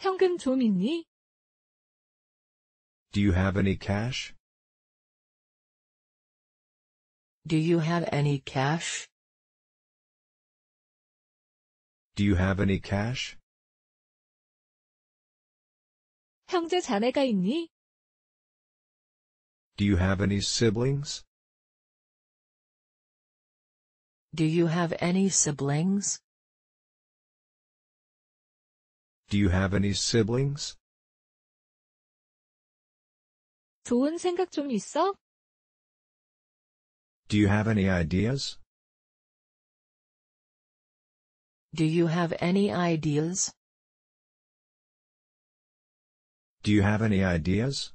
현금 좀 있니? Do you have any cash? Do you have any cash? Do you have any cash? 형제 자매가 있니? Do you have any siblings? Do you have any siblings? Do you have any siblings? 좋은 생각 좀 있어? Do you have any ideas? Do you have any ideas? Do you have any ideas?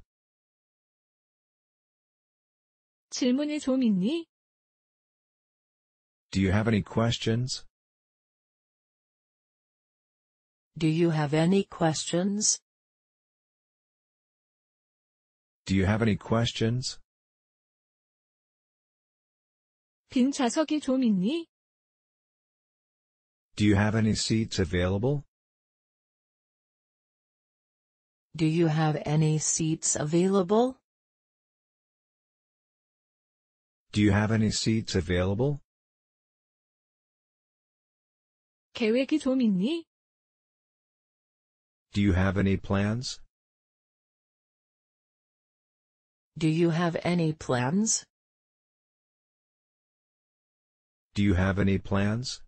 질문이 좀 있니? Do you have any questions? Do you have any questions? Do you have any questions? 빈 좌석이 좀 있니? Do you have any seats available? Do you have any seats available? Do you have any seats available? 계획이 좀 있니? Do you have any plans? Do you have any plans? Do you have any plans?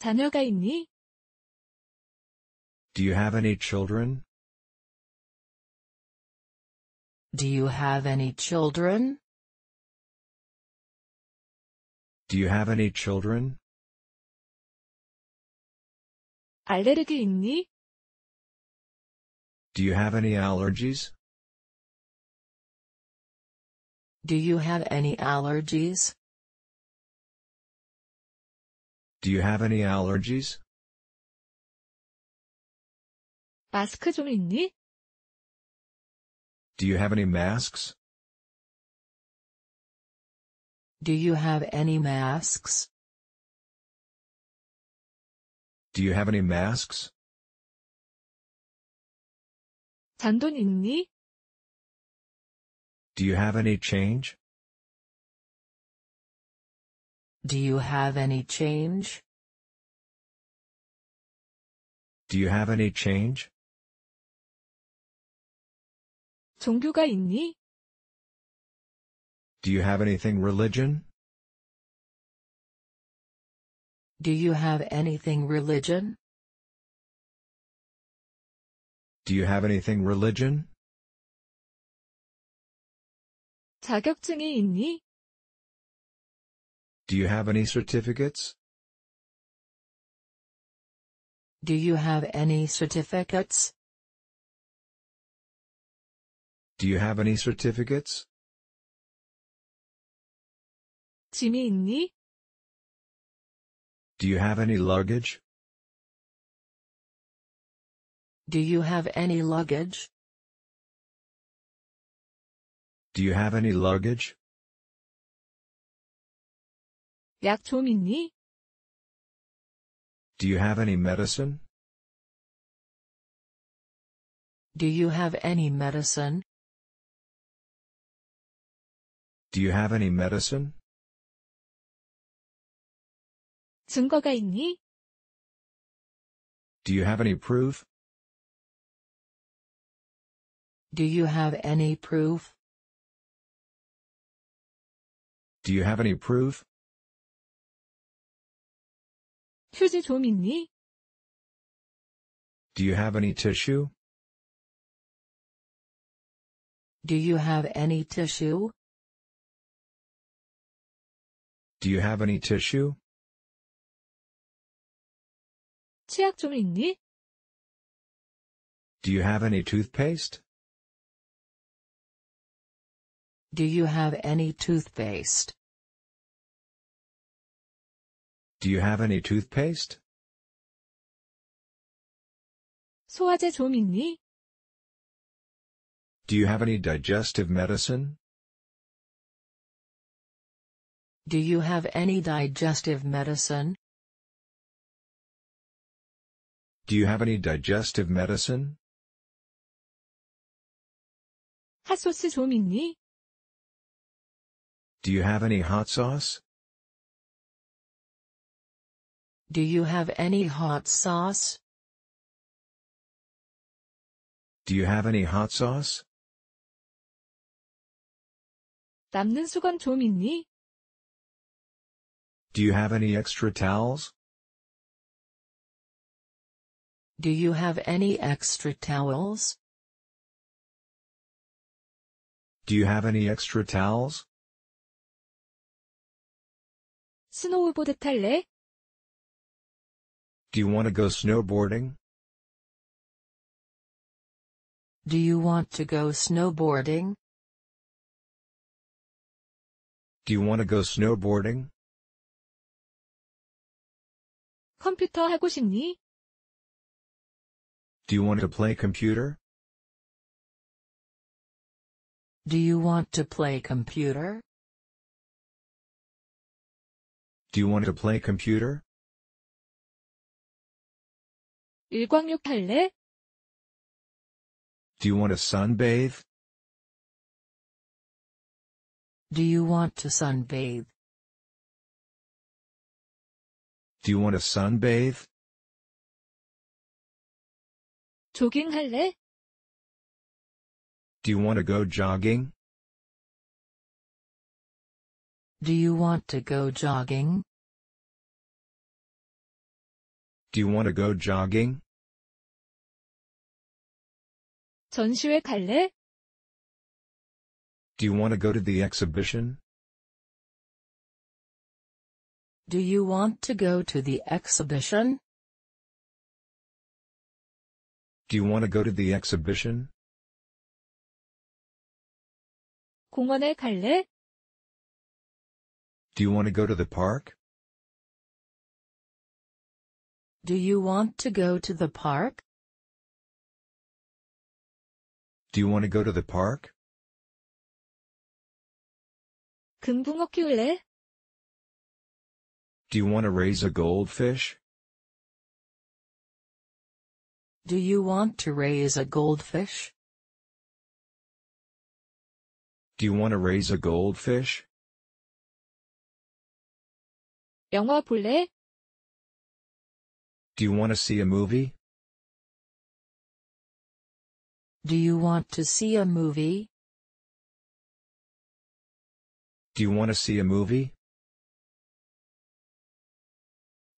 자녀가 있니? Do you have any children? Do you have any children? Do you have any children? 알레르기 있니? Do you have any allergies? Do you have any allergies? Do you have any allergies? 마스크 좀 있니? Do you have any masks? Do you have any masks? Do you have any masks? 잔돈 있니? Do you have any change? Do you have any change? Do you have any change? 종교가 있니? Do you have anything religion? Do you have anything religion? Do you have anything religion? 자격증이 있니? Do you have any certificates? Do you have any certificates? Do you have any certificates? 짐이 있니? Do you have any luggage? Do you have any luggage? Do you have any luggage? 약 좀 있니? Do you have any medicine? Do you have any medicine? Do you have any medicine? 증거가 있니? Do you have any proof? Do you have any proof? Do you have any proof? 휴지 좀 있니? Do you have any tissue? Do you have any tissue? Do you have any tissue? 치약 있니? Do you have any toothpaste? Do you have any toothpaste? Do you have any toothpaste? 소화제 좀 있니? Do you have any digestive medicine? Do you have any digestive medicine? Do you have any digestive medicine? 핫소스 좀 있니? Do you have any hot sauce? Do you have any hot sauce? Do you have any hot sauce? 남는 수건 좀 있니? Do you have any extra towels? Do you have any extra towels? Do you have any extra towels? 스노우보드 탈래? Do you want to go snowboarding? Do you want to go snowboarding? Do you want to go snowboarding? 컴퓨터 하고 싶니? Do you want to play computer? Do you want to play computer? Do you want to play computer? 일광욕 할래? Do you want to sunbathe? Do you want to sunbathe? Do you want to sunbathe? Do you want to go jogging? Do you want to go jogging? Do you want to go jogging? 전시회 갈래? Do you want to go to the exhibition? Do you want to go to the exhibition? Do you want to go to the exhibition? 공원에 갈래? Do you want to go to the park? Do you want to go to the park? Do you want to go to the park? 금붕어 키울래? Do you want to raise a goldfish? Do you want to raise a goldfish? Do you want to raise a goldfish? 영화 볼래? Do you want to see a movie? Do you want to see a movie? Do you want to see a movie?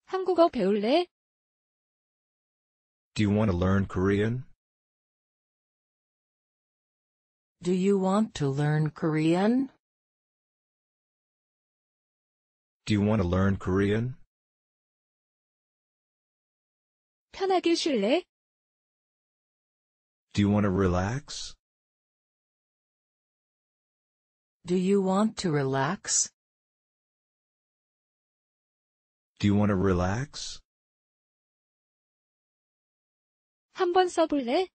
한국어 배울래? Do you want to learn Korean? Do you want to learn Korean? Do you want to learn Korean? 편하게 쉴래? Do you want to relax? Do you want to relax? Do you want to relax? 한번 써볼래?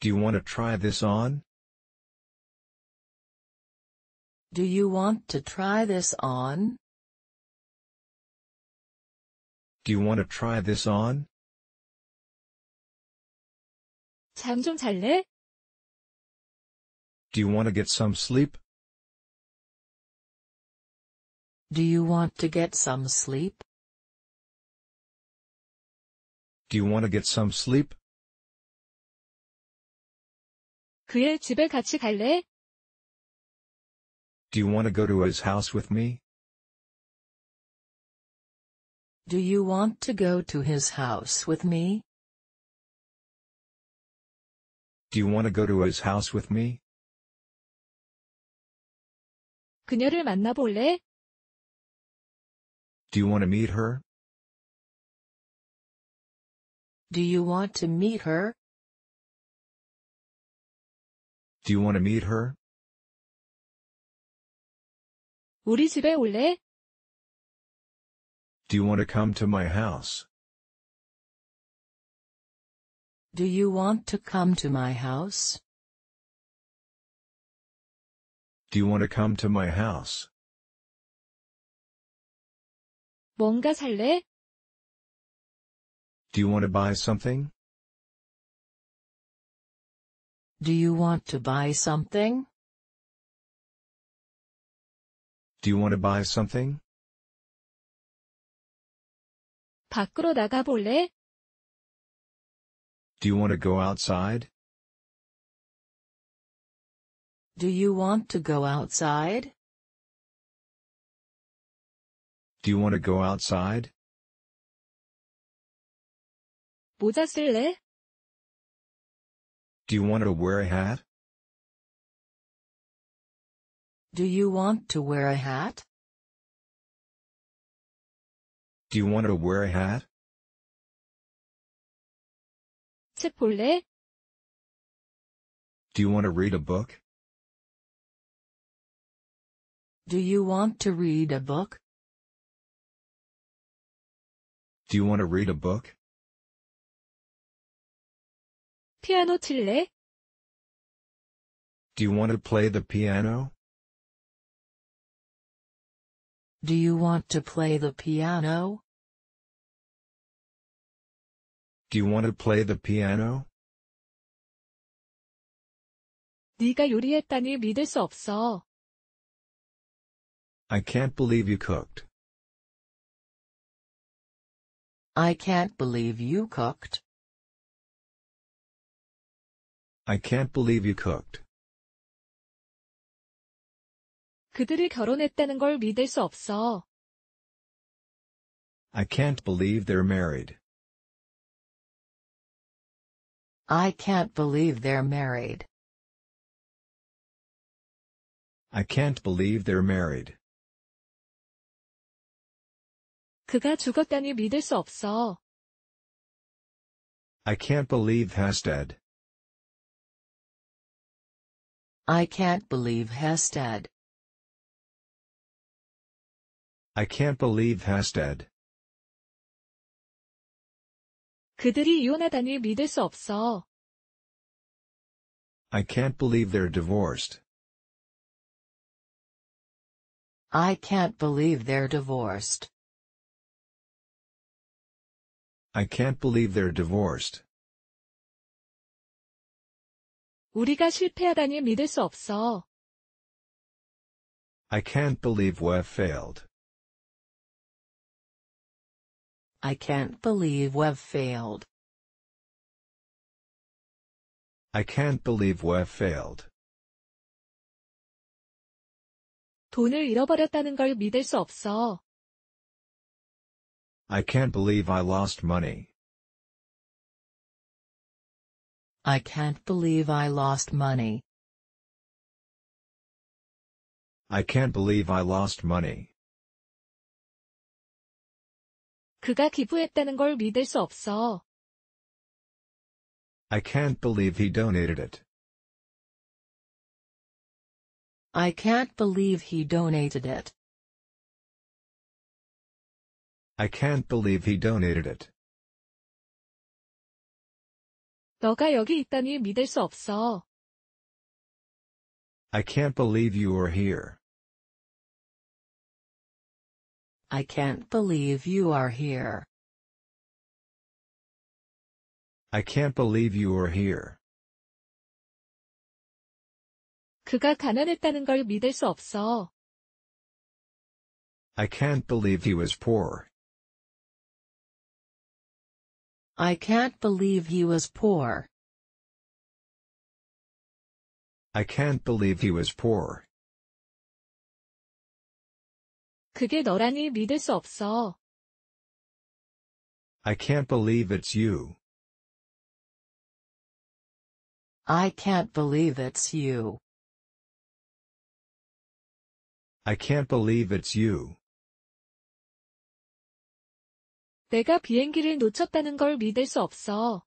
Do you want to try this on? Do you want to try this on? Do you want to try this on? 잘래? Do you want to get some sleep? Do you want to get some sleep? Do you want to get some sleep? 그의 집에 같이 갈래? Do you want to go to his house with me? Do you want to go to his house with me? Do you want to go to his house with me? 그녀를 만나볼래? Do you want to meet her? Do you want to meet her? Do you want to meet her? 우리 집에 올래? Do you want to come to my house? Do you want to come to my house? Do you want to come to my house? 뭔가 살래? Do you want to buy something? Do you want to buy something? Do you want to buy something? 밖으로 나가 볼래? Do you want to go outside? Do you want to go outside? Do you want to go outside? 모자 쓸래? Do you want to wear a hat? Do you want to wear a hat? Do you want to wear a hat? 책 볼래? Do you want to read a book? Do you want to read a book? Do you want to read a book? 피아노 칠래? Do you want to play the piano? Do you want to play the piano? Do you want to play the piano? 네가 요리했다니 믿을 수 없어. I can't believe you cooked. I can't believe you cooked. I can't believe you cooked. 결혼했다는 걸 믿을 수 없어. I can't believe they're married. I can't believe they're married. I can't believe they're married. 그가 죽었다니 믿을 수 없어. I can't believe dead. I can't believe Hestad. I can't believe Hestad. 그들이 요나단을 믿을 수 없어. I can't believe they're divorced. I can't believe they're divorced. I can't believe they're divorced. 우리가 실패하다니 믿을 수 없어. I can't believe we've failed. I can't believe we've failed. I can't believe we've failed. 돈을 잃어버렸다는 걸 믿을 수 없어. I can't believe I lost money. I can't believe I lost money. I can't believe I lost money. 그가 기부했다는 걸 믿을 수 없어. I can't believe he donated it. I can't believe he donated it. I can't believe he donated it. 너가 여기 있다니 믿을 수 없어. I can't believe you are here. I can't believe you are here. I can't believe you are here. 그가 가난했다는 걸 믿을 수 없어. I can't believe he was poor. I can't believe he was poor. I can't believe he was poor. 그게 너라니 믿을 수 없어. I can't believe it's you. I can't believe it's you. I can't believe it's you. 내가 비행기를 놓쳤다는 걸 믿을 수 없어.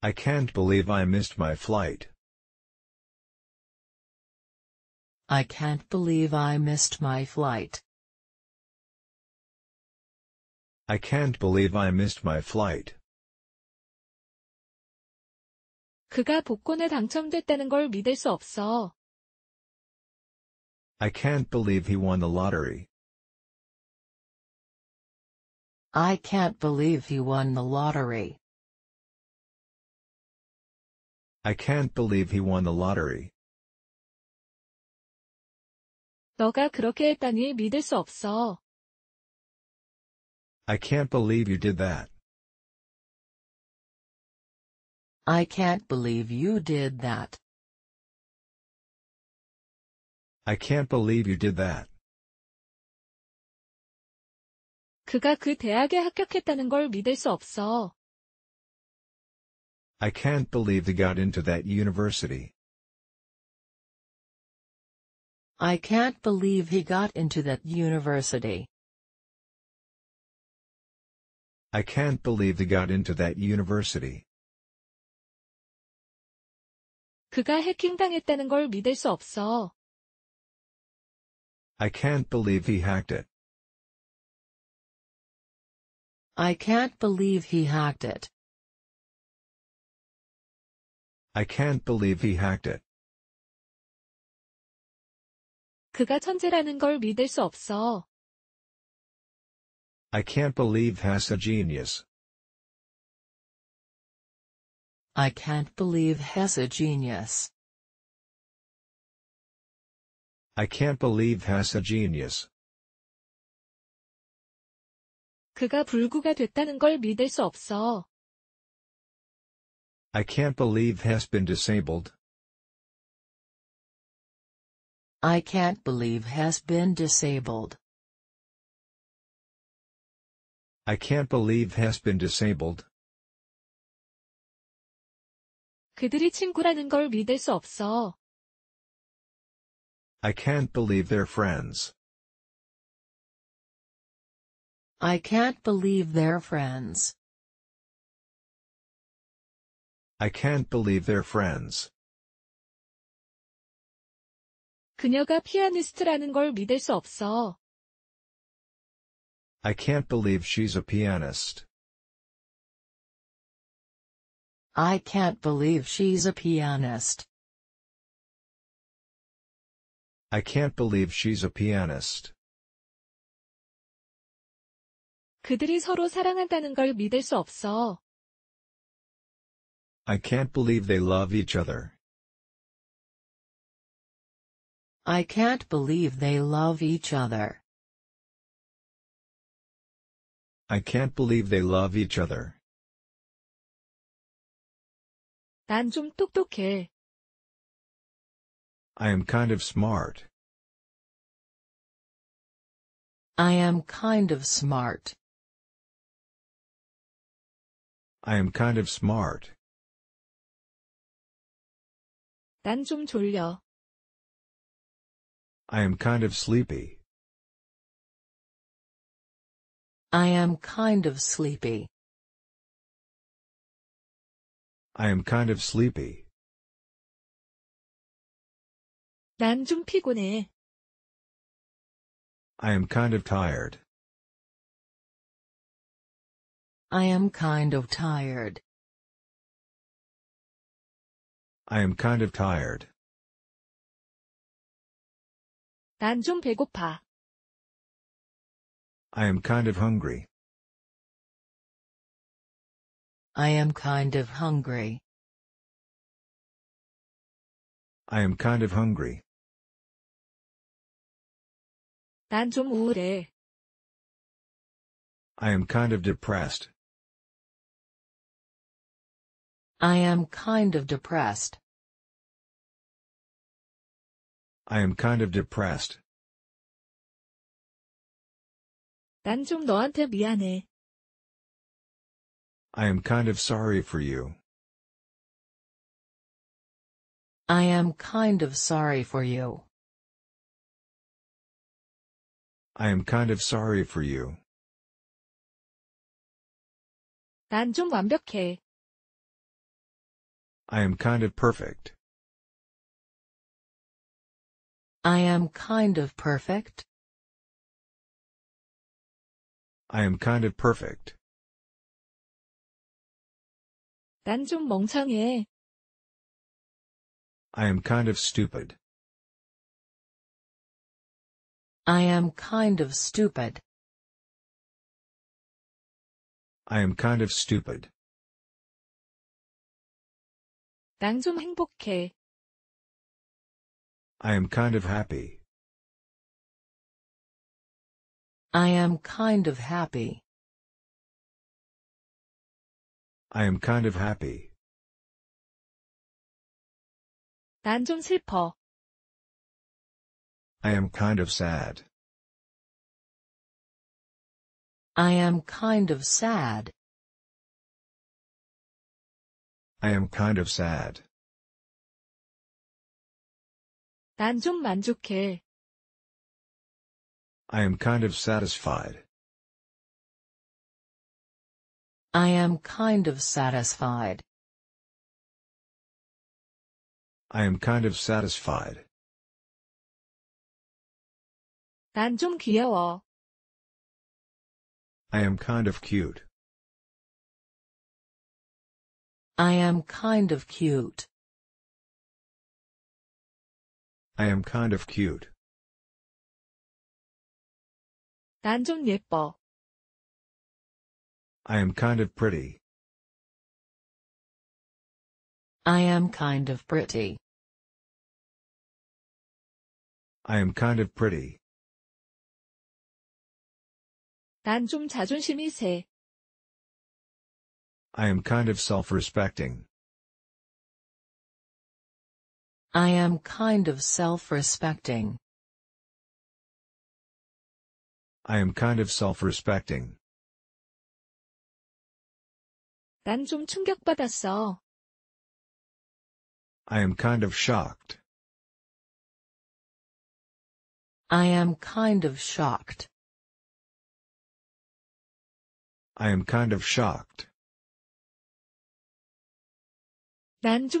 I can't believe I missed my flight. I can't believe I missed my flight. I can't believe I missed my flight. 그가 복권에 당첨됐다는 걸 믿을 수 없어. I can't believe he won the lottery. I can't believe you won the lottery. I can't believe he won the lottery. 너가 그렇게 했다니 믿을 수 없어. I can't believe you did that. I can't believe you did that. I can't believe you did that. 그가 그 대학에 합격했다는 걸 믿을 수 없어. I can't believe he got into that university. I can't believe he got into that university. I can't believe he got into that university. 그가 해킹당했다는 걸 믿을 수 없어. I can't believe he hacked it. I can't believe he hacked it. I can't believe he hacked it. 그가 천재라는 걸 믿을 수 없어. I can't believe has a genius. I can't believe has a genius. I can't believe has a genius. 그가 불구가 됐다는 걸 믿을 수 없어. I can't believe has been disabled. I can't believe has been disabled. I can't believe has been disabled. 그들이 친구라는 걸 믿을 수 없어. I can't believe they're friends. I can't believe they're friends. I can't believe they're friends. 그녀가 피아니스트라는 걸 믿을 수 없어. I can't believe she's a pianist. I can't believe she's a pianist. I can't believe she's a pianist. 그들이 서로 사랑한다는 걸 믿을 수 없어. I can't believe they love each other. I can't believe they love each other. I can't believe they love each other. 똑똑해. I am kind of smart. I am kind of smart. I am kind of smart. 졸려. I am kind of sleepy. I am kind of sleepy. I am kind of sleepy. 피곤해. I am kind of tired. I am kind of tired. I am kind of tired. 난 좀 배고파. I am kind of hungry. I am kind of hungry. I am kind of hungry. 난 좀 우울해. I am kind of depressed. I am kind of depressed. I am kind of depressed. 난 좀 너한테 미안해. I am kind of sorry for you. I am kind of sorry for you. I am kind of sorry for you. 난 좀 완벽해. I am kind of perfect. I am kind of perfect. I am kind of perfect. 난 좀 멍청해. I am kind of stupid. I am kind of stupid. I am kind of stupid. 행복해. I am kind of happy. I am kind of happy. I am kind of happy. 슬퍼. I am kind of sad. I am kind of sad. I am kind of sad. 난 좀 만족해. I am kind of satisfied. I am kind of satisfied. I am kind of satisfied. 난 좀 귀여워. I am kind of cute. I am kind of cute. I am kind of cute. 난 좀 예뻐. I am kind of pretty. I am kind of pretty. I am kind of pretty. 난 좀 자존심이 세. I am kind of self-respecting. I am kind of self-respecting. I am kind of self-respecting. 난 좀 충격받았어. I am kind of shocked. I am kind of shocked. I am kind of shocked.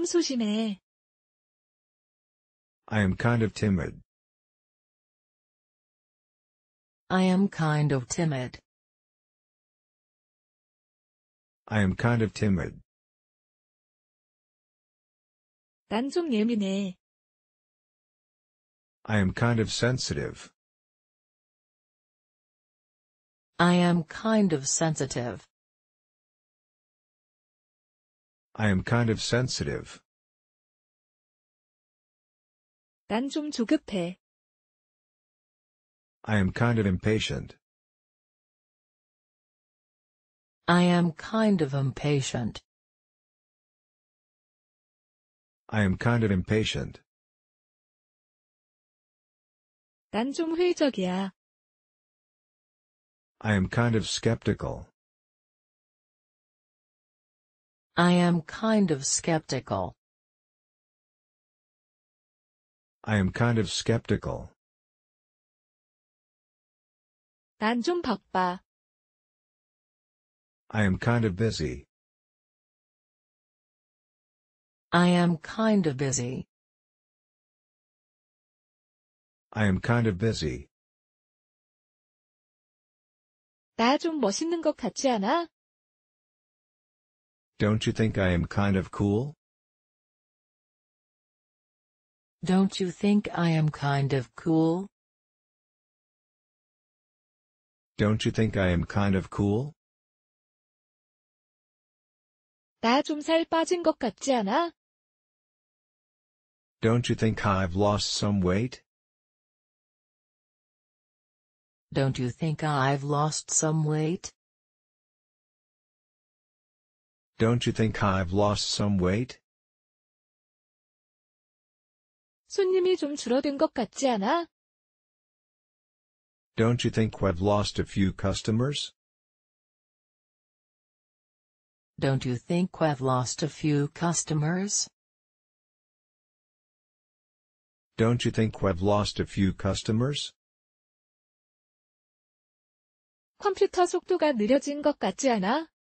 소심해. I am kind of timid. I am kind of timid. I am kind of timid. 예민해. I am kind of sensitive. I am kind of sensitive. I am kind of sensitive. 난 조급해. I am kind of impatient. I am kind of impatient. I am kind of impatient. 난 회의적이야. I am kind of skeptical. I am kind of skeptical. I am kind of skeptical. 난 좀 바빠. I am kind of busy. I am kind of busy. I am kind of busy. 나 좀 멋있는 것 같지 않아? Don't you think I am kind of cool? Don't you think I am kind of cool? Don't you think I am kind of cool? 살 빠진 것 같지 않아? Don't you think I've lost some weight? Don't you think I've lost some weight? Don't you think I've lost some weight? 손님이 좀 줄어든 것 같지 않아? Don't you think we've lost a few customers? Don't you think we've lost a few customers? Don't you think we've lost a few customers? 컴퓨터 속도가 느려진 것 같지 않아?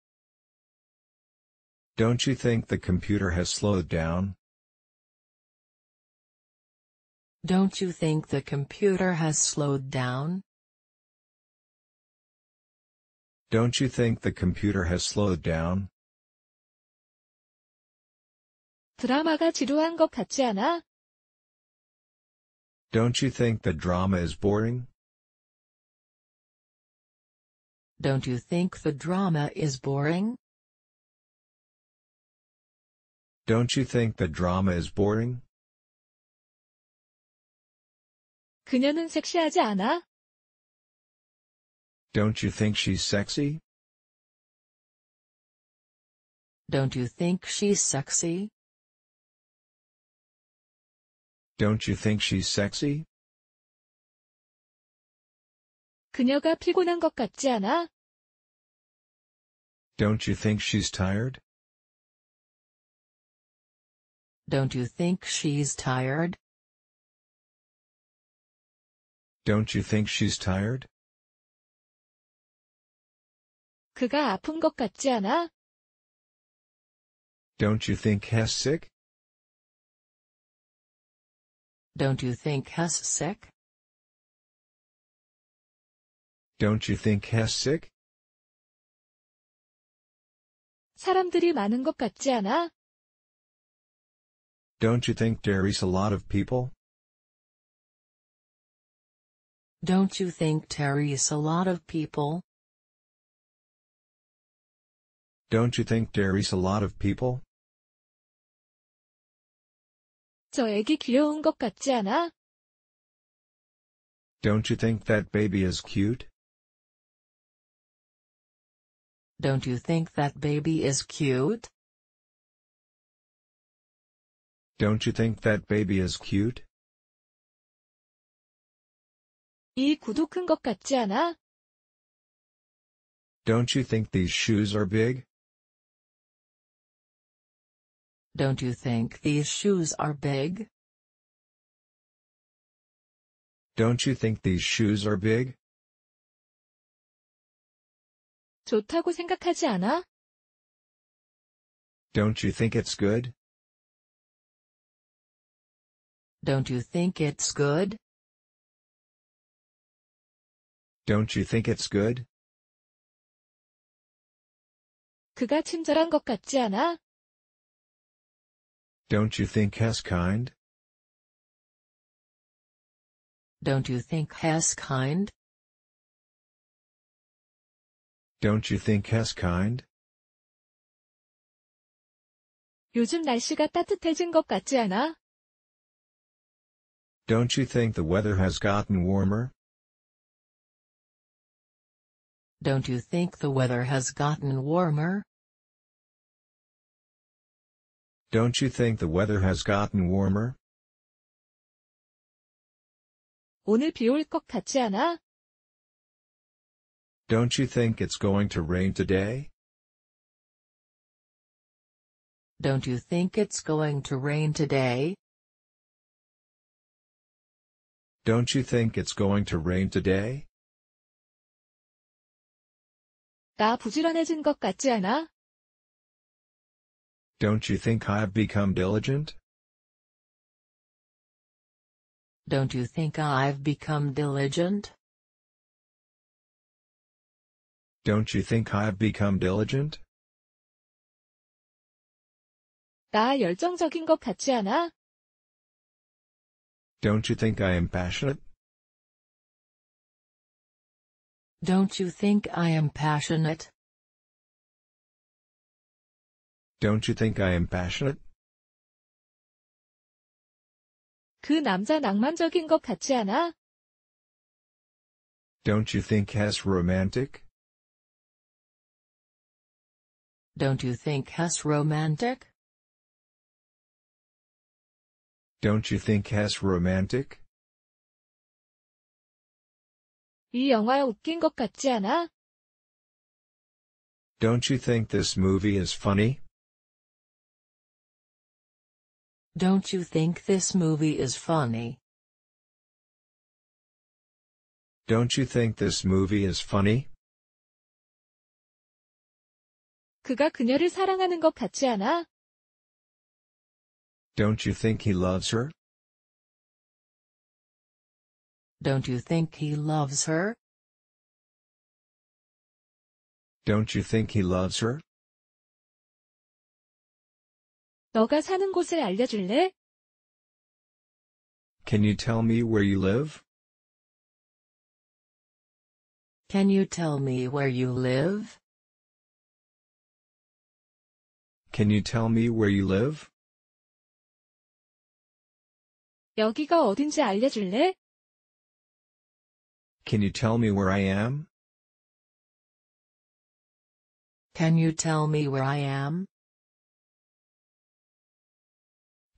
Don't you think the computer has slowed down? Don't you think the computer has slowed down? Don't you think the computer has slowed down? 드라마가 지루한 것 같지 않아? Don't you think the drama is boring? Don't you think the drama is boring? Don't you think the drama is boring? 그녀는 섹시하지 않아? Don't you think she's sexy? Don't you think she's sexy? Don't you think she's sexy? 그녀가 피곤한 것 같지 않아? Don't you think she's tired? Don't you think she's tired? Don't you think she's tired? 그가 아픈 것 같지 않아? Don't you think he's sick? Don't you think he's sick? Don't you think he's sick? 사람들이 많은 것 같지 않아? Don't you think there is a lot of people? Don't you think there is a lot of people? Don't you think there is a lot of people? 저 애기 귀여운 것 같지 않아? Don't you think that baby is cute? Don't you think that baby is cute? Don't you think that baby is cute? 이것 같지 않아? Don't you think these shoes are big? Don't you think these shoes are big? Don't you think these shoes are big? 좋다고 생각하지 않아? Don't you think it's good? Don't you think it's good? Don't you think it's good? 그가 친절한 것 같지 않아? Don't you think he's kind? Don't you think he's kind? Don't you think he's kind? 요즘 날씨가 따뜻해진 것 같지 않아? Don't you think the weather has gotten warmer? Don't you think the weather has gotten warmer? Don't you think the weather has gotten warmer? 오늘 올것 같지 않아? Don't you think it's going to rain today? Don't you think it's going to rain today? Don't you think it's going to rain today? 나 부지런해진 것 같지 않아? Don't you think I've become diligent? Don't you think I've become diligent? Don't you think I've become diligent? 나 열정적인 것 같지 않아? Don't you think I am passionate? Don't you think I am passionate? Don't you think I am passionate? 그 남자 낭만적인 것 같지 않아? Don't you think Hess romantic? Don't you think Hess romantic? Don't you think that's romantic? 이 영화 웃긴 것 같지 않아? Don't you think this movie is funny? Don't you think this movie is funny? Don't you think this movie is funny? 그가 그녀를 사랑하는 것 같지 않아? Don't you think he loves her? Don't you think he loves her? Don't you think he loves her? 너가 사는 곳을 알려줄래? Can you tell me where you live? Can you tell me where you live? Can you tell me where you live? 여기가 어딘지 알려줄래? Can you tell me where I am? Can you tell me where I am?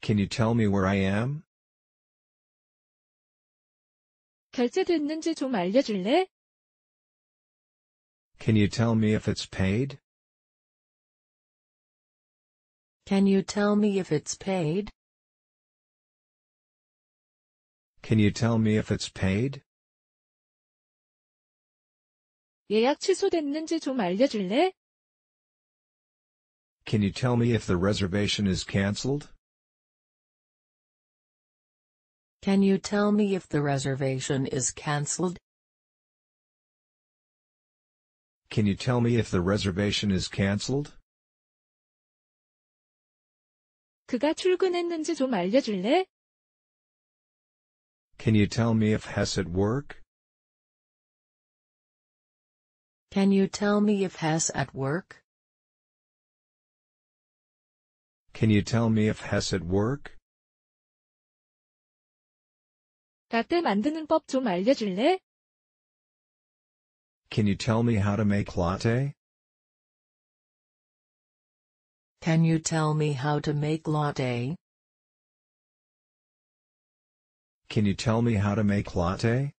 Can you tell me where I am? 결제됐는지 좀 알려줄래? Can you tell me if it's paid? Can you tell me if it's paid? Can you tell me if it's paid? 예약 취소됐는지 좀 알려줄래? Can you tell me if the reservation is cancelled? Can you tell me if the reservation is cancelled? Can you tell me if the reservation is cancelled? 그가 출근했는지 좀 알려줄래? Can you tell me if Hess at work? Can you tell me if Hess at work? Can you tell me if Hess at work? 라떼 만드는 알려줄래? Can you tell me how to make latte? Can you tell me how to make latte? Can you tell me how to make latte?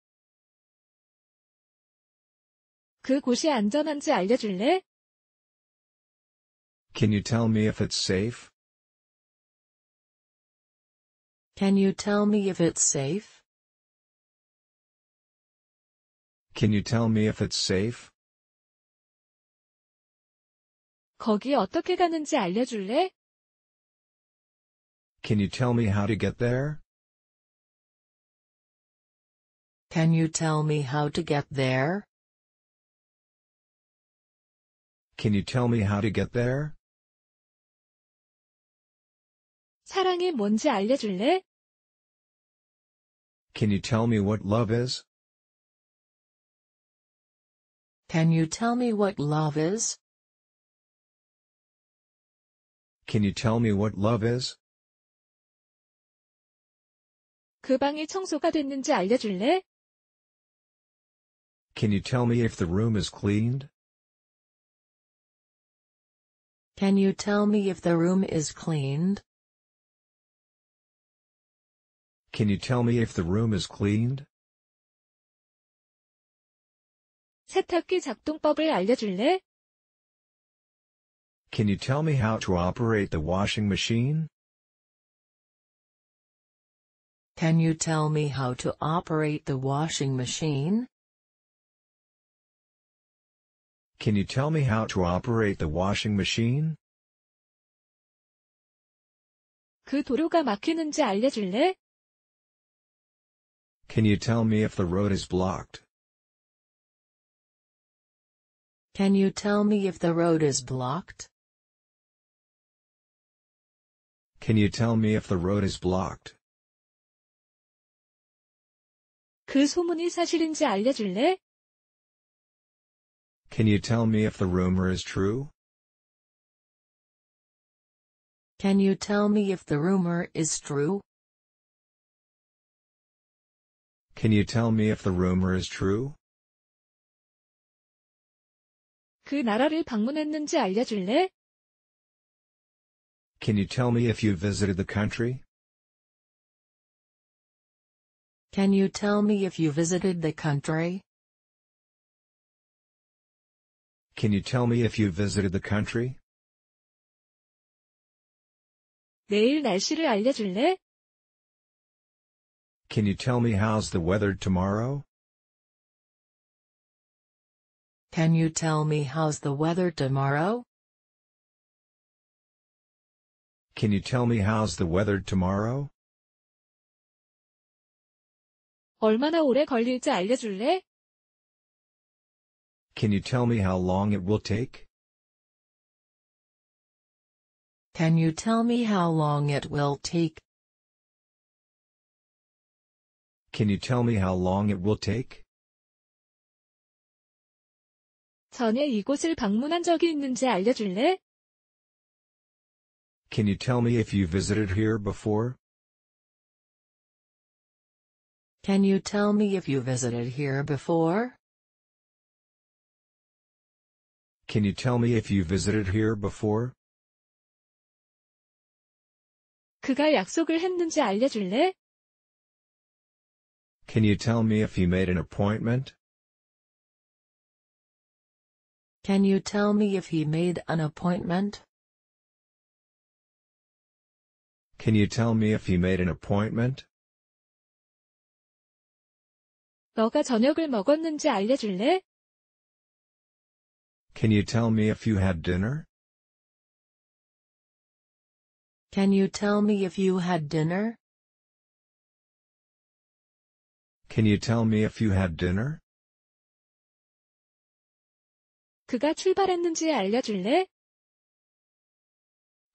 그 곳이 안전한지 알려줄래? Can you tell me if it's safe? Can you tell me if it's safe? Can you tell me if it's safe? 거기 어떻게 가는지 알려줄래? Can you tell me how to get there? Can you tell me how to get there? Can you tell me how to get there? 사랑이 뭔지 알려줄래? Can you tell me what love is? Can you tell me what love is? Can you tell me what love is? 그 방이 청소가 됐는지 알려줄래? Can you tell me if the room is cleaned? Can you tell me if the room is cleaned? Can you tell me if the room is cleaned? 세탁기 작동법을 알려줄래? Can you tell me how to operate the washing machine? Can you tell me how to operate the washing machine? Can you tell me how to operate the washing machine? 그 도로가 막히는지 알려줄래? Can you tell me if the road is blocked? Can you tell me if the road is blocked? Can you tell me if the road is blocked? 그 소문이 사실인지 알려줄래? Can you tell me if the rumor is true? Can you tell me if the rumor is true? Can you tell me if the rumor is true? 그 나라를 방문했는지 알려줄래? Can you tell me if you visited the country? Can you tell me if you visited the country? Can you tell me if you visited the country? 내일 날씨를 알려줄래? Can you tell me how's the weather tomorrow? Can you tell me how's the weather tomorrow? Can you tell me how's the weather tomorrow? 얼마나 오래 걸릴지 알려줄래? Can you tell me how long it will take? Can you tell me how long it will take? Can you tell me how long it will take? 전에 이곳을 방문한 적이 있는지 알려줄래? Can you tell me if you visited here before? Can you tell me if you visited here before? Can you tell me if you visited here before? 그가 약속을 했는지 알려줄래? Can you tell me if you made an appointment? Can you tell me if he made an appointment? Can you tell me if he made an appointment? 너가 저녁을 먹었는지 알려줄래? Can you tell me if you had dinner? Can you tell me if you had dinner? Can you tell me if you had dinner? 그가 출발했는지 알려줄래?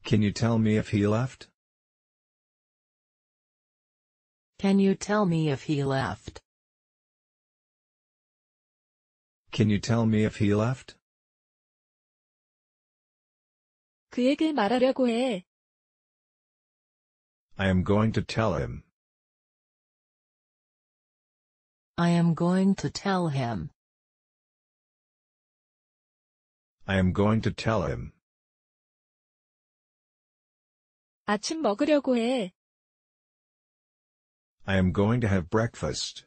Can you tell me if he left? Can you tell me if he left? Can you tell me if he left? 그에게 말하려고 해. I am going to tell him. I am going to tell him. I am going to tell him. 아침 먹으려고 해. I am going to have breakfast.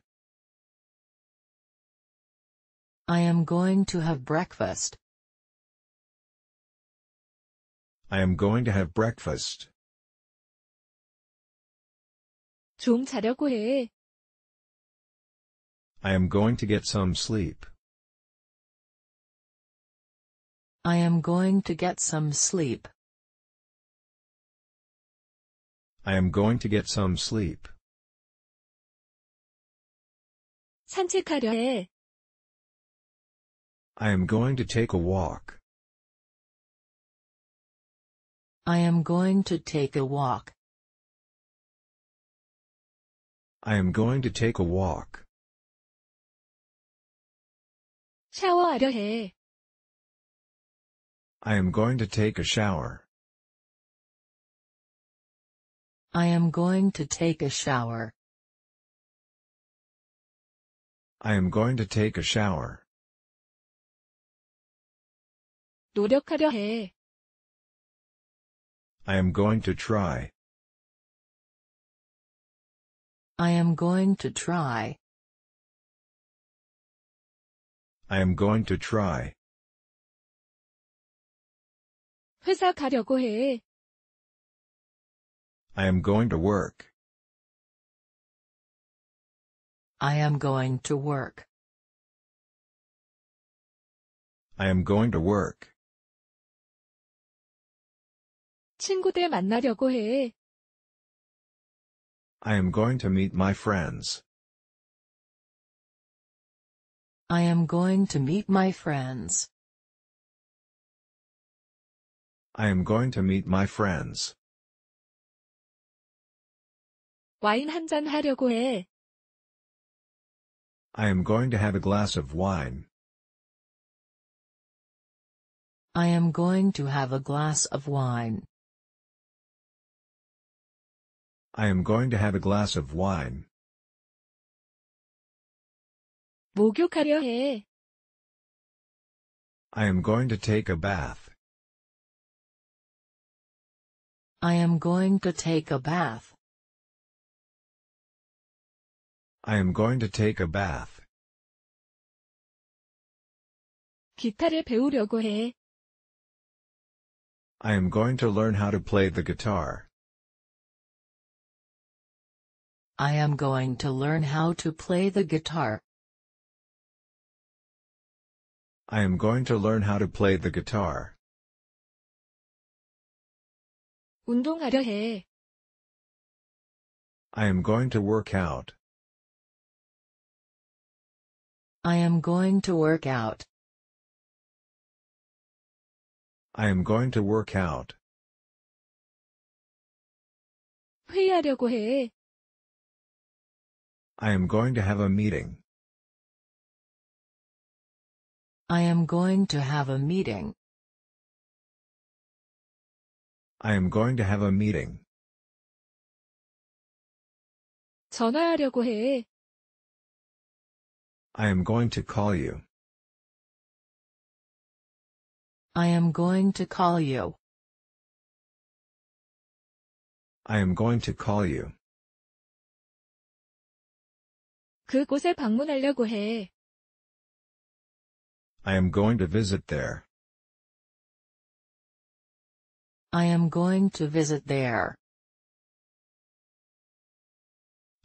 I am going to have breakfast. I am going to have breakfast. 좀 자려고 해. I am going to get some sleep. I am going to get some sleep. I am going to get some sleep. 산책하려 해. I am going to take a walk. I am going to take a walk. I am going to take a walk. 샤워하려 해. I am going to take a shower. I am going to take a shower. I am going to take a shower. 노력하려 해. I am going to try. I am going to try. I am going to try. 회사 가려고 해. I am going to work. I am going to work. I am going to work. 친구들 만나려고 해. I am going to meet my friends. I am going to meet my friends. I am going to meet my friends. 와인 하려고 해. I am going to have a glass of wine. I am going to have a glass of wine. I am going to have a glass of wine. 목욕하려 해. I am going to take a bath. I am going to take a bath. I am going to take a bath. 기타를 배우려고 해. I am going to learn how to play the guitar. I am going to learn how to play the guitar. I am going to learn how to play the guitar. 운동하려 해. I am going to work out. I am going to work out. I am going to work out. 회의하려고 해. I am going to have a meeting. I am going to have a meeting. I am going to have a meeting. 전화하려고 해. I am going to call you. I am going to call you. I am going to call you. 그곳에 방문하려고 해. I am going to visit there. I am going to visit there.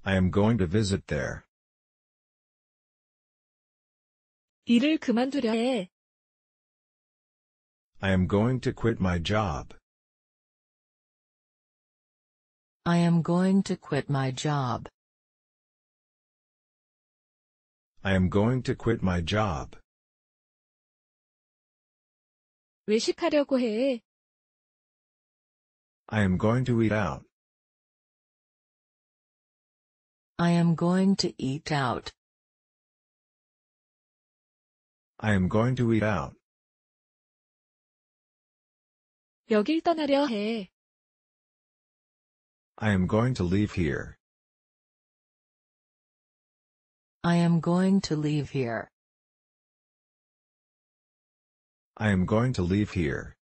I am going to visit there. 일을 그만두려 해. I am going to quit my job. I am going to quit my job. I am going to quit my job. 외식하려고 해. I am going to eat out. I am going to eat out. I am going to eat out. 여길 떠나려 해. I am going to leave here. I am going to leave here. I am going to leave here.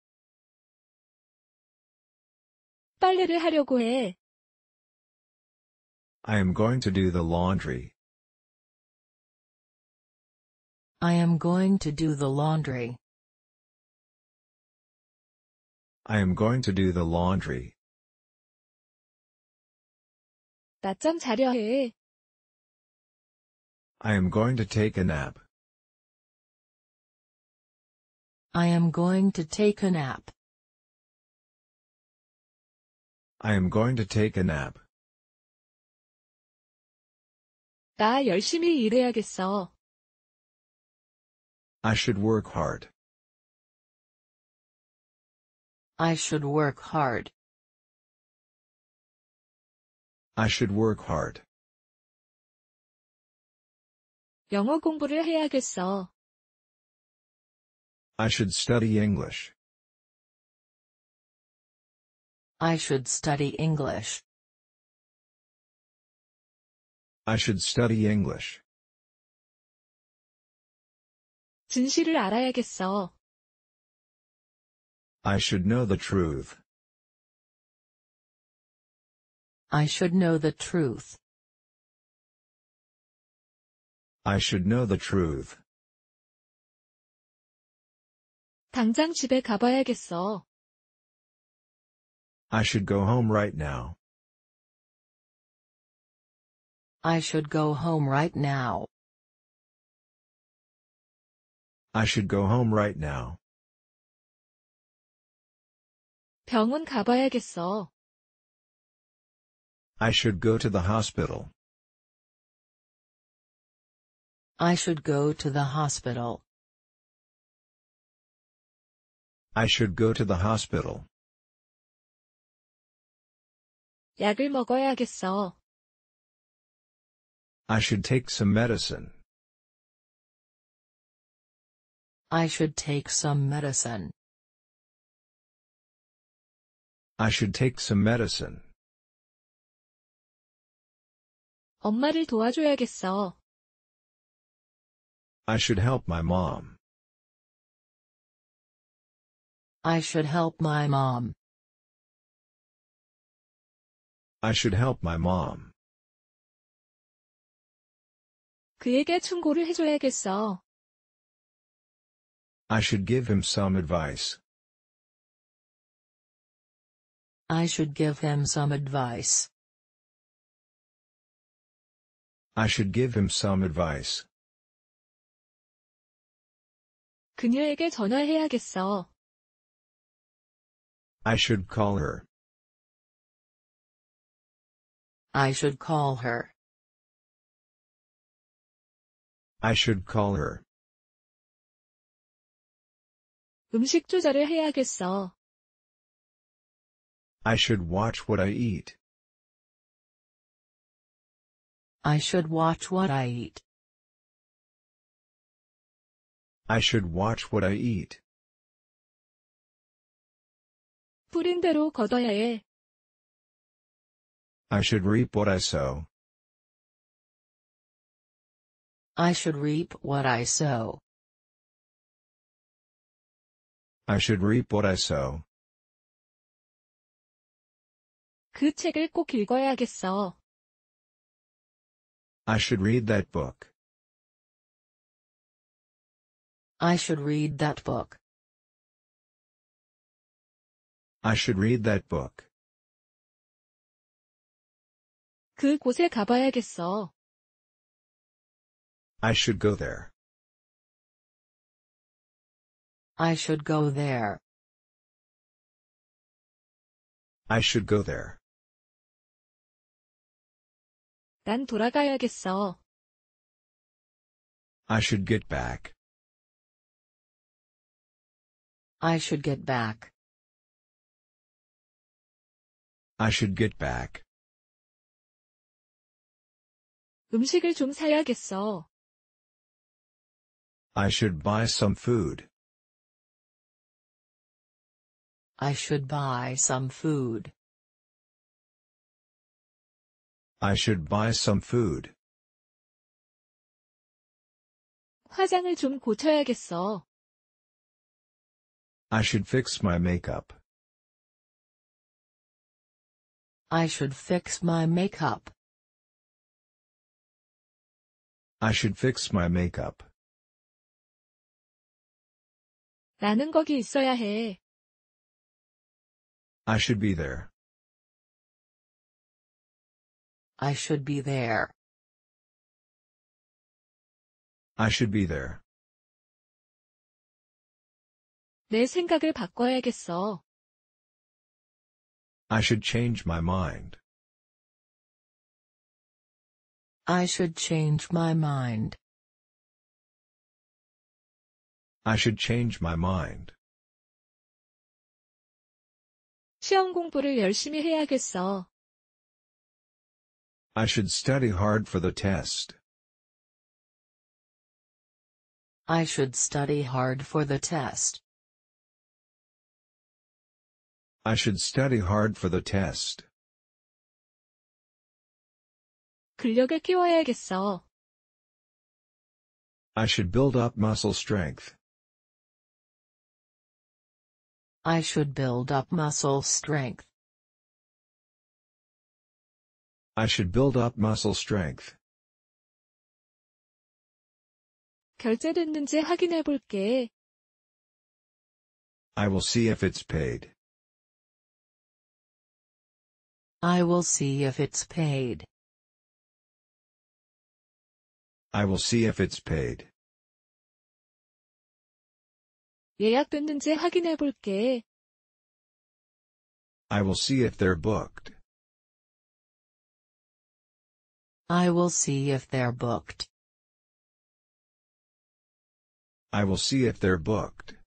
빨래를 하려고 해. I am going to do the laundry. I am going to do the laundry. I am going to do the laundry. 낮잠 자려 해. I am going to take a nap. I am going to take a nap. I am going to take a nap. 나 열심히 일해야겠어. I should work hard. I should work hard. I should work hard. 영어 공부를 해야겠어. I should study English. I should study English. I should study English. 진실을 알아야겠어. I should know the truth. I should know the truth. I should know the truth. 당장 집에 가봐야겠어. I should go home right now. I should go home right now. I should go home right now. 병원 가봐야겠어. I should go to the hospital. I should go to the hospital. I should go to the hospital. 약을 먹어야겠어. I should take some medicine. I should take some medicine. I should take some medicine. 엄마를 도와줘야겠어. I should help my mom. I should help my mom. I should help my mom. 그에게 충고를 해줘야겠어. I should give him some advice. I should give him some advice. I should give him some advice. 그녀에게 전화해야겠어. I should call her. I should call her. I should call her. 음식 조절을 해야겠어. I should watch what I eat. I should watch what I eat. I should watch what I eat. 뿌린 대로 거둬야 해. I should reap what I sow. I should reap what I sow. I should reap what I sow. 그 책을 꼭 읽어야겠어. I should read that book. I should read that book. I should read that book. 그 곳에 가봐야겠어. I should go there. I should go there. I should go there. 난 돌아가야겠어. I should get back. I should get back. I should get back. 음식을 좀 사야겠어. I should buy some food. I should buy some food. I should buy some food. 화장을 좀 고쳐야겠어. I should fix my makeup. I should fix my makeup. I should fix my makeup. 나는 거기 있어야 해. I should be there. I should be there. I should be there. 내 생각을 바꿔야겠어. I should change my mind. I should change my mind. I should change my mind. 시험 공부를 열심히 해야겠어. I should study hard for the test. I should study hard for the test. I should study hard for the test. 근력을 키워야겠어. I should build up muscle strength. I should build up muscle strength. I should build up muscle strength. 결제됐는지 확인해 볼게. I will see if it's paid. I will see if it's paid. I will see if it's paid. 예약됐는지 확인해 볼게. I will see if they're booked. I will see if they're booked. I will see if they're booked.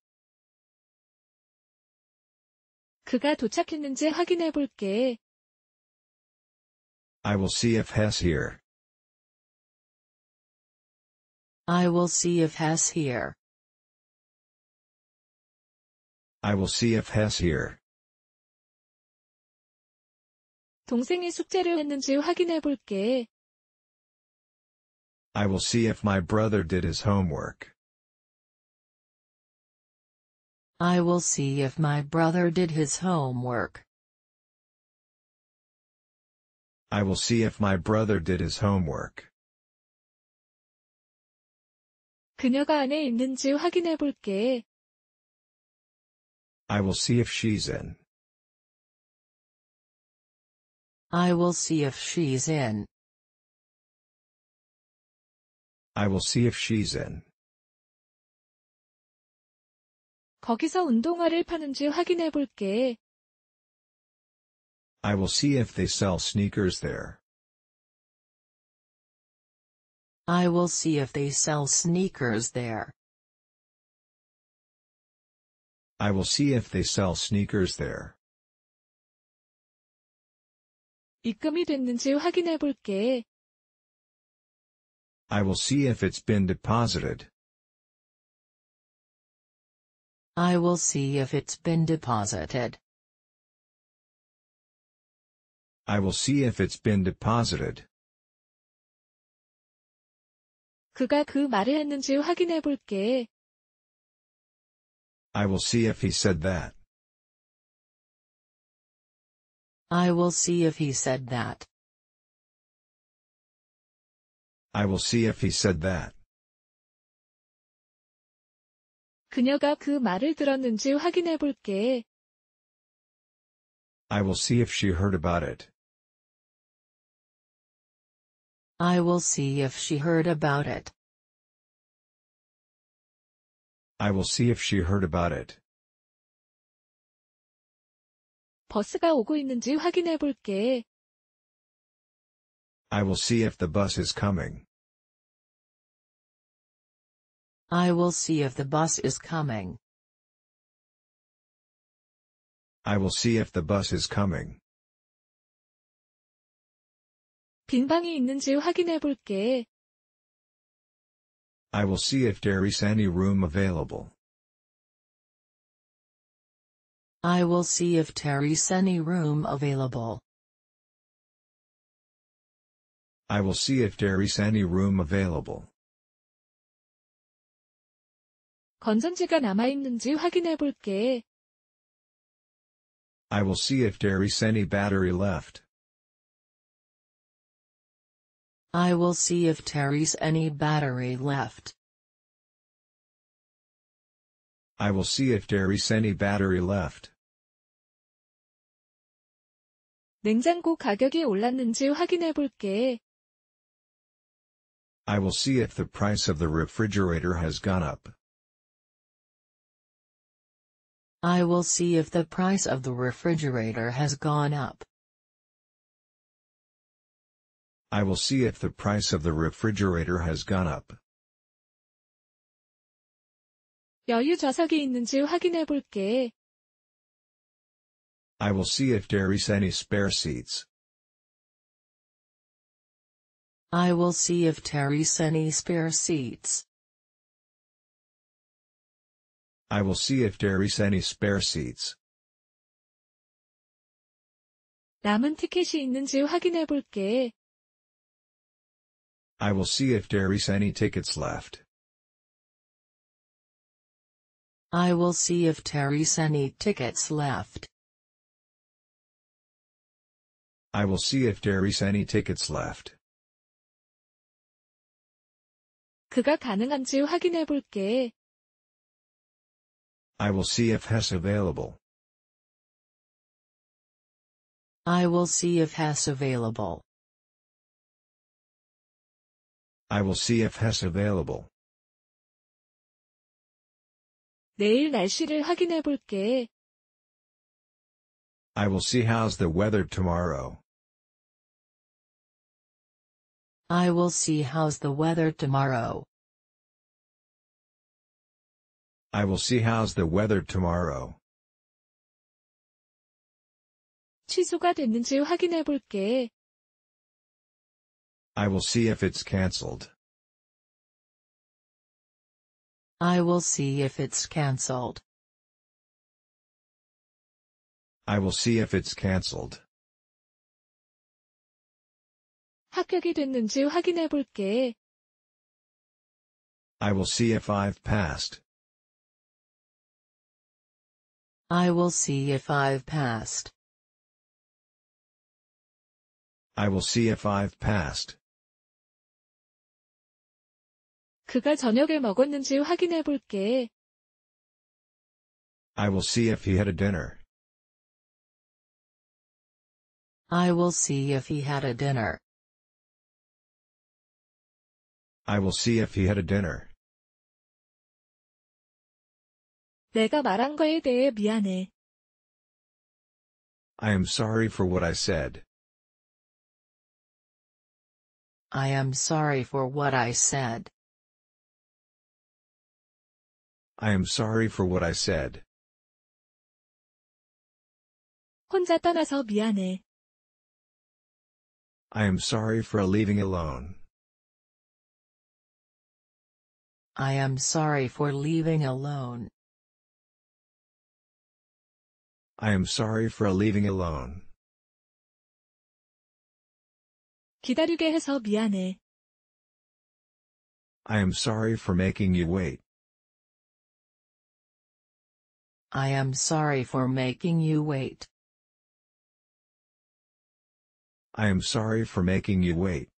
그가 도착했는지 확인해 볼게. I will see if Hess here. I will see if Hess here. I will see if Hess here. 동생이 숙제를 했는지 확인해 볼게. I will see if my brother did his homework. I will see if my brother did his homework. I will see if my brother did his homework. 그녀가 안에 있는지 확인해 볼게. I will see if she's in. I will see if she's in. I will see if she's in. 거기서 운동화를 파는지 확인해 볼게. I will see if they sell sneakers there. I will see if they sell sneakers there. I will see if they sell sneakers there. 입금이 됐는지 확인해 볼게. I will see if it's been deposited. I will see if it's been deposited. I will see if it's been deposited. 그가 그 말을 했는지 확인해 볼게. I will see if he said that. I will see if he said that. I will see if he said that. 그녀가 그 말을 들었는지 확인해 볼게. I will see if she heard about it. I will see if she heard about it. I will see if she heard about it. 버스가 오고 있는지 확인해 볼게. I will see if the bus is coming. I will see if the bus is coming. I will see if the bus is coming. 있는지 확인해 볼게. I will see if there is any room available. I will see if there is any room available. I will see if there is any room available. 건전지가 남아 있는지 확인해 볼게. I will see if there is any battery left. I will see if Terry's any battery left. I will see if Terry's any battery left. 냉장고 가격이 올랐는지 확인해 볼게. I will see if the price of the refrigerator has gone up. I will see if the price of the refrigerator has gone up. I will see if the price of the refrigerator has gone up. 여유 좌석이 있는지 확인해 볼게. I will see if there is any spare seats. I will see if there is any spare seats. I will see if there is any spare seats. 남은 티켓이 있는지 확인해 볼게. I will see if there is any tickets left. I will see if there is any tickets left. I will see if there is any tickets left. 그가 가능한지 확인해 볼게. I will see if has available. I will see if has available. I will see if Hess available. 내일 날씨를 확인해 볼게. I will see how's the weather tomorrow. I will see how's the weather tomorrow. I will see how's the weather tomorrow. 취소가 됐는지 확인해 볼게. I will see if it's cancelled. I will see if it's cancelled. I will see if it's cancelled. 합격이 됐는지 확인해 볼게. I will see if I've passed. I will see if I've passed. I will see if I've passed. 그가 저녁을 먹었는지 확인해 볼게. I will see if he had a dinner. I will see if he had a dinner. I will see if he had a dinner. 내가 말한 거에 대해 미안해. I am sorry for what I said. I am sorry for what I said. I am sorry for what I said. 혼자 떠나서 미안해. I am sorry for leaving alone. I am sorry for leaving alone. I am sorry for leaving alone. 기다리게 해서 미안해. I am sorry for making you wait. I am sorry for making you wait. I am sorry for making you wait.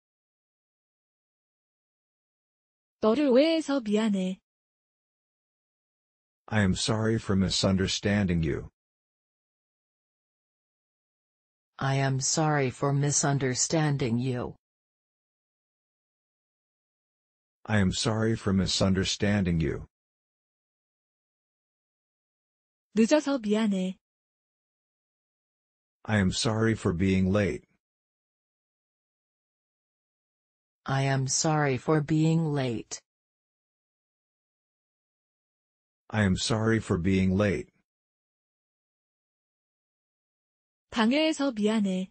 너를 오해해서 미안해. I am sorry for misunderstanding you. I am sorry for misunderstanding you. I am sorry for misunderstanding you. 늦어서 미안해. I am sorry for being late. I am sorry for being late. I am sorry for being late. 방해해서 미안해.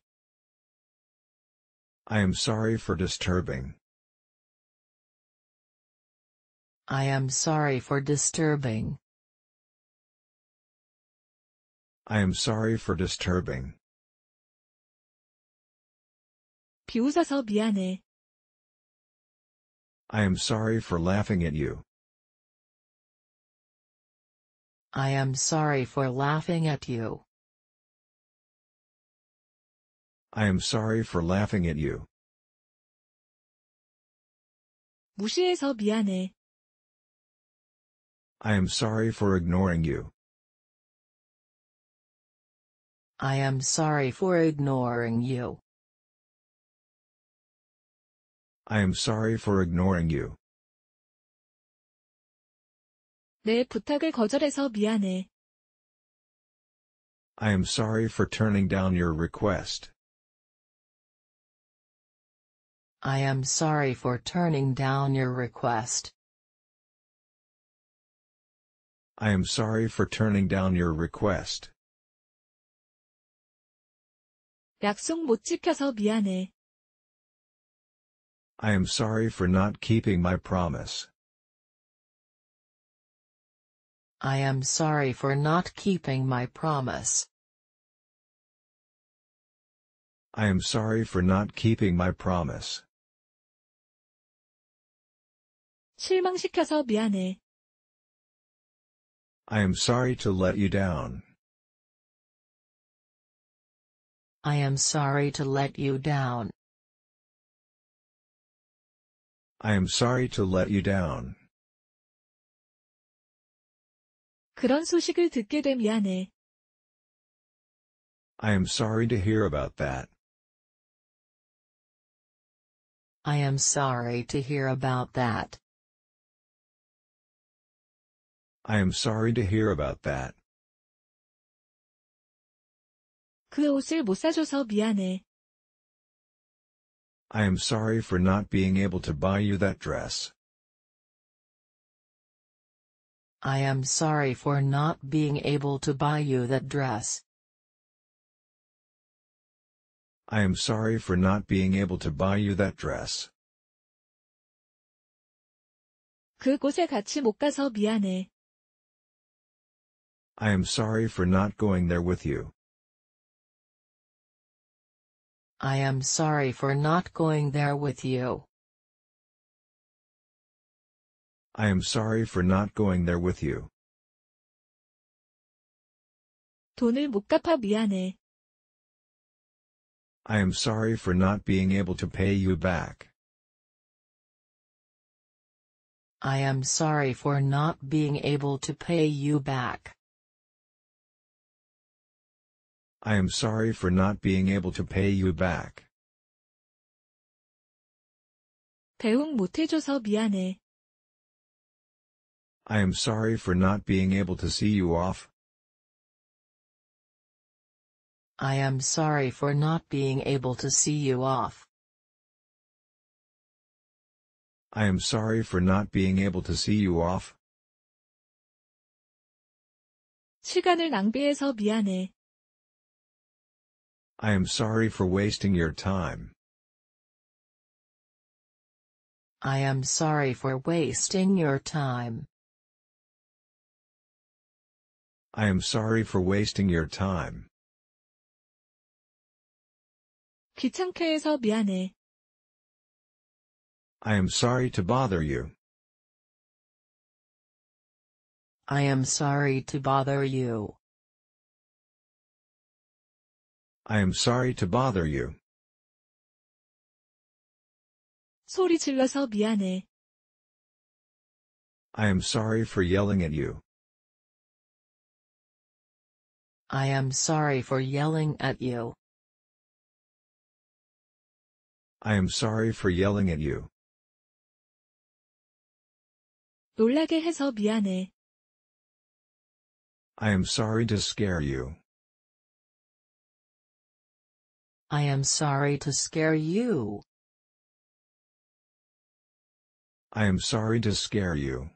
I am sorry for disturbing. I am sorry for disturbing. I am sorry for disturbing. 비웃어서 미안해. I am sorry for laughing at you. I am sorry for laughing at you. I am sorry for laughing at you. 무시해서 미안해. I am sorry for ignoring you. I am sorry for ignoring you. I am sorry for ignoring you. 내 부탁을 거절해서 미안해. I am sorry for turning down your request. I am sorry for turning down your request. I am sorry for turning down your request. 약속 못 지켜서 미안해. I am sorry for not keeping my promise. I am sorry for not keeping my promise. I am sorry for not keeping my promise. 실망시켜서 미안해. I am sorry to let you down. I am sorry to let you down. I am sorry to let you down. 그런 소식을 듣게 돼 미안해. I am sorry to hear about that. I am sorry to hear about that. I am sorry to hear about that. 그 옷을 못 사줘서 미안해. I am sorry for not being able to buy you that dress. I am sorry for not being able to buy you that dress. I am sorry for not being able to buy you that dress. 그곳에 같이 못 가서 미안해. I am sorry for not going there with you. I am sorry for not going there with you. I am sorry for not going there with you. 돈을 못 갚아 미안해. I am sorry for not being able to pay you back. I am sorry for not being able to pay you back. I am sorry for not being able to pay you back. 배웅 해줘서 미안해. I am sorry for not being able to see you off. I am sorry for not being able to see you off. I am sorry for not being able to see you off. 시간을 낭비해서 미안해. I am sorry for wasting your time. I am sorry for wasting your time. I am sorry for wasting your time. 귀찮게 해서 미안해. I am sorry to bother you. I am sorry to bother you. I am sorry to bother you. 소리 질러서 미안해. I am sorry for yelling at you. I am sorry for yelling at you. I am sorry for yelling at you. 놀라게 해서 미안해. I am sorry to scare you. I am sorry to scare you. I am sorry to scare you.